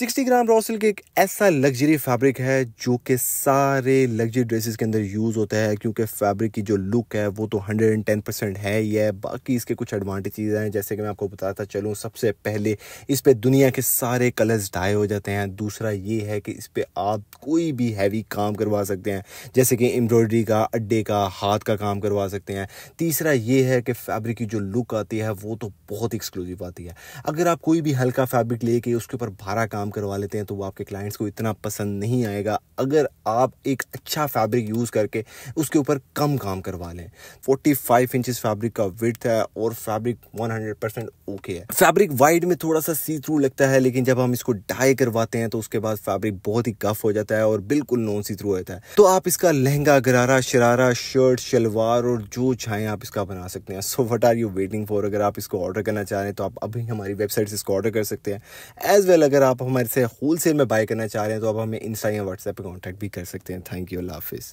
60 ग्राम raw silk एक ऐसा luxury fabric है जो कि सारे लग्जरी ड्रेसेस के अंदर यूज़ होता है क्योंकि फैब्रिक की जो लुक है वो तो 110 परसेंट है ही है बाकी इसके कुछ एडवांटेज हैं जैसे कि मैं आपको बताता चलूँ सबसे पहले इस पर दुनिया के सारे कलर्स डाई हो जाते हैं दूसरा ये है कि इस पर आप कोई भी हैवी काम करवा सकते हैं जैसे कि एम्ब्रॉयडरी का अड्डे का हाथ का काम करवा सकते हैं तीसरा ये है कि फैब्रिक की जो लुक आती है वो तो बहुत एक्सक्लूसिव आती है अगर आप कोई भी हल्का फैब्रिक लेके उसके ऊपर भारा काम करवा लेते हैं तो वो आपके क्लाइंट्स को इतना पसंद नहीं आएगा अगर आप एक अच्छा फैब्रिक यूज़ करके उसके ऊपर कम काम करवा लें 45 फाइव इंचज़ फैब्रिक का विथ है और फैब्रिक 100 परसेंट ओके है फैब्रिक वाइड में थोड़ा सा सी थ्रू लगता है लेकिन जब हम इसको डाई करवाते हैं तो उसके बाद फैब्रिक बहुत ही गफ हो जाता है और बिल्कुल नॉन सी थ्रू होता है तो आप इसका लहंगा गरारा शरारा शर्ट शलवार और जो चाहें आप इसका बना सकते हैं so what are you waiting for अगर आप इसको ऑर्डर करना चाह रहे हैं तो आप अभी हमारी वेबसाइट से इसको ऑर्डर कर सकते हैं एज वेल अगर आप हमारे हमारे से होल सेल में बाय करना चाह रहे हैं तो अब हमें इंस्टा या व्हाट्सएप पर कॉन्टैक्ट भी कर सकते हैं थैंक यू अल्लाह हाफिज़